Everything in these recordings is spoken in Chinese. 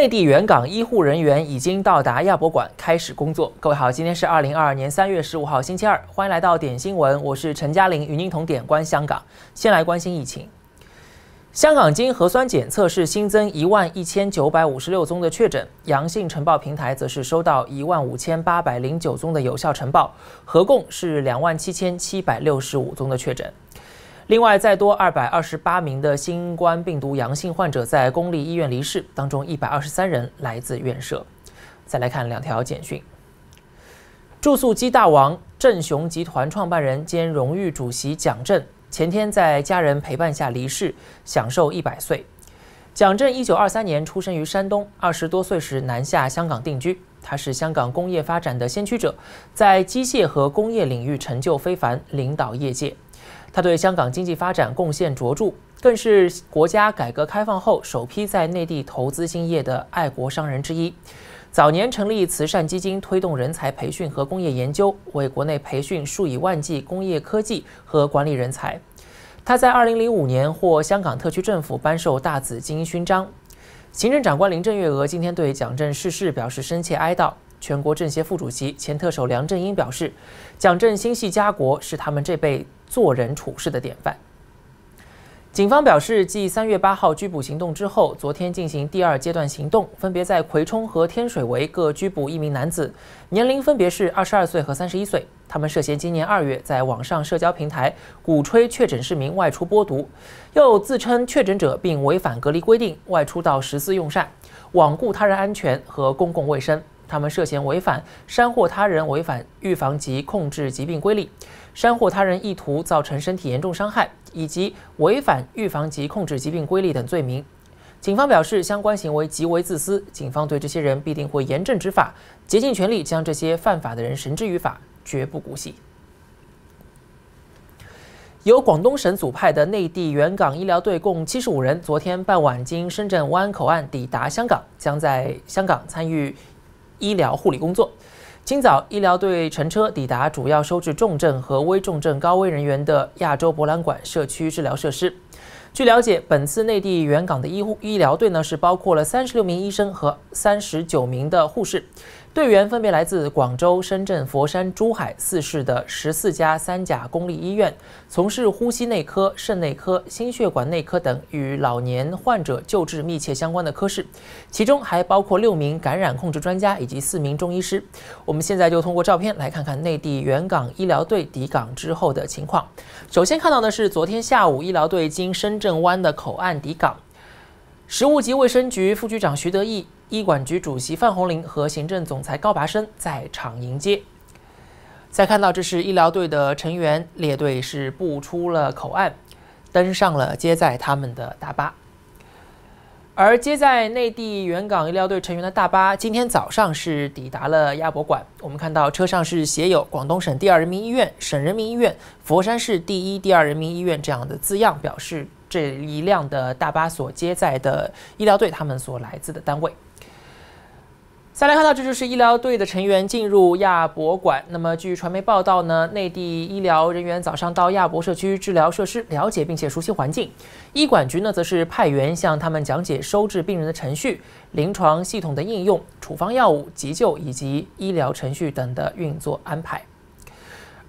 内地原港医护人员已经到达亚博馆开始工作。各位好，今天是二零二二年三月十五号星期二，欢迎来到点新闻，我是陈嘉玲，与您同点关香港。先来关心疫情。香港经核酸检测是新增一万一千九百五十六宗的确诊，阳性呈报平台则是收到一万五千八百零九宗的有效呈报，合共是两万七千七百六十五宗的确诊。另外，再多二百二十八名的新冠病毒阳性患者在公立医院离世，当中一百二十三人来自院舍。再来看两条简讯：住宿机大王正雄集团创办人兼荣誉主席蒋正前天在家人陪伴下离世，享受一百岁。蒋正一九二三年出生于山东，二十多岁时南下香港定居。他是香港工业发展的先驱者，在机械和工业领域成就非凡，领导业界。他对香港经济发展贡献卓著，更是国家改革开放后首批在内地投资兴业的爱国商人之一。早年成立慈善基金，推动人才培训和工业研究，为国内培训数以万计工业科技和管理人才。他在2005年获香港特区政府颁授大紫荆勋章。行政长官林郑月娥今天对蒋正逝世表示深切哀悼。全国政协副主席、前特首梁振英表示，蒋正新系家国，是他们这辈做人处事的典范。警方表示，继三月八号拘捕行动之后，昨天进行第二阶段行动，分别在葵冲和天水围各拘捕一名男子，年龄分别是二十二岁和三十一岁。他们涉嫌今年二月在网上社交平台鼓吹确诊市民外出播毒，又自称确诊者并违反隔离规定外出到食肆用膳，罔顾他人安全和公共卫生。他们涉嫌违反煽惑他人、违反预防及控制疾病规定、煽惑他人意图造成身体严重伤害以及违反预防及控制疾病规定等罪名。警方表示，相关行为极为自私，警方对这些人必定会严正执法，竭尽全力将这些犯法的人绳之于法，绝不姑息。由广东省组派的内地援港医疗队共七十五人，昨天傍晚经深圳湾口岸抵达香港，将在香港参与。医疗护理工作。今早，医疗队乘车抵达主要收治重症和危重症高危人员的亚洲博览馆社区治疗设施。据了解，本次内地援港的医护医疗队呢，是包括了三十六名医生和三十九名的护士。队员分别来自广州、深圳、佛山、珠海四市的十四家三甲公立医院，从事呼吸内科、肾内科、心血管内科等与老年患者救治密切相关的科室，其中还包括六名感染控制专家以及四名中医师。我们现在就通过照片来看看内地原港医疗队抵港之后的情况。首先看到的是昨天下午医疗队经深圳湾的口岸抵港，食物及卫生局副局长徐德义医管局主席范红林和行政总裁高拔升在场迎接。再看到，这是医疗队的成员列队是步出了口岸，登上了接载他们的大巴。而接载内地原港医疗队成员的大巴，今天早上是抵达了亚博馆。我们看到车上是写有“广东省第二人民医院”“省人民医院”“佛山市第一、第二人民医院”这样的字样，表示。这一辆的大巴所接载的医疗队，他们所来自的单位。再来看到，这就是医疗队的成员进入亚博馆。那么，据传媒报道呢，内地医疗人员早上到亚博社区治疗设施了解并且熟悉环境，医管局呢则是派员向他们讲解收治病人的程序、临床系统的应用、处方药物、急救以及医疗程序等的运作安排。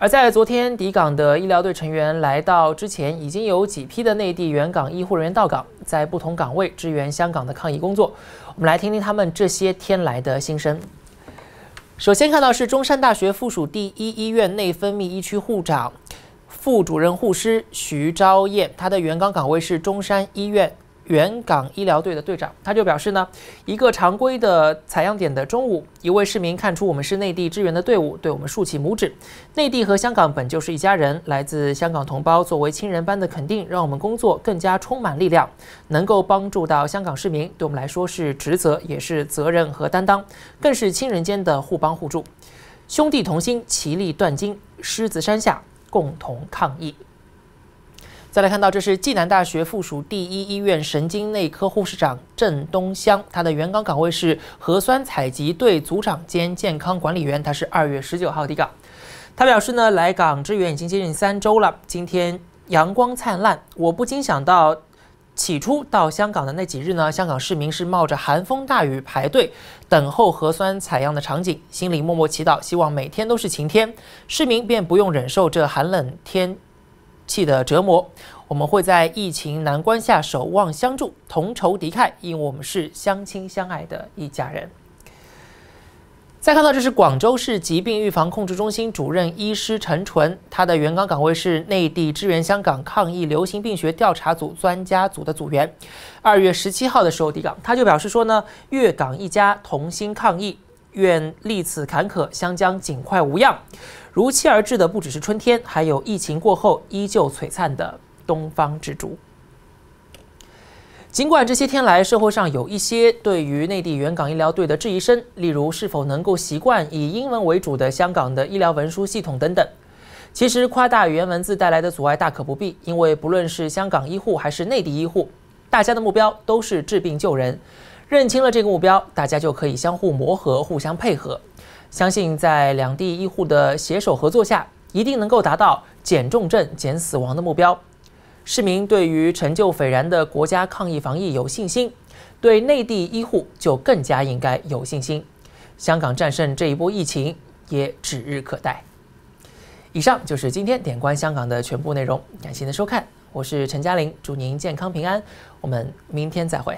而在昨天抵港的医疗队成员来到之前，已经有几批的内地援港医护人员到港，在不同岗位支援香港的抗疫工作。我们来听听他们这些天来的心声。首先看到是中山大学附属第一医院内分泌一区护长、副主任护师徐昭燕，她的援港岗位是中山医院。原港医疗队的队长，他就表示呢，一个常规的采样点的中午，一位市民看出我们是内地支援的队伍，对我们竖起拇指。内地和香港本就是一家人，来自香港同胞作为亲人般的肯定，让我们工作更加充满力量，能够帮助到香港市民，对我们来说是职责，也是责任和担当，更是亲人间的互帮互助，兄弟同心，其利断金，狮子山下共同抗疫。再来看到，这是暨南大学附属第一医院神经内科护士长郑东香，她的原岗岗位是核酸采集队组长兼健康管理员，她是二月十九号抵港。他表示呢，来港支援已经接近三周了，今天阳光灿烂，我不禁想到，起初到香港的那几日呢，香港市民是冒着寒风大雨排队等候核酸采样的场景，心里默默祈祷，希望每天都是晴天，市民便不用忍受这寒冷天。气的折磨，我们会在疫情难关下守望相助，同仇敌忾，因为我们是相亲相爱的一家人。再看到，这是广州市疾病预防控制中心主任医师陈纯，他的原岗岗位是内地支援香港抗疫流行病学调查组专家组的组员。二月十七号的时候抵港，他就表示说呢：“粤港一家，同心抗疫。”愿历次坎坷，香江尽快无恙。如期而至的不只是春天，还有疫情过后依旧璀璨的东方之珠。尽管这些天来，社会上有一些对于内地原港医疗队的质疑声，例如是否能够习惯以英文为主的香港的医疗文书系统等等。其实，夸大语言文字带来的阻碍大可不必，因为不论是香港医护还是内地医护，大家的目标都是治病救人。认清了这个目标，大家就可以相互磨合、互相配合。相信在两地医护的携手合作下，一定能够达到减重症、减死亡的目标。市民对于成就斐然的国家抗疫防疫有信心，对内地医护就更加应该有信心。香港战胜这一波疫情也指日可待。以上就是今天点关香港的全部内容，感谢您的收看，我是陈嘉玲，祝您健康平安，我们明天再会。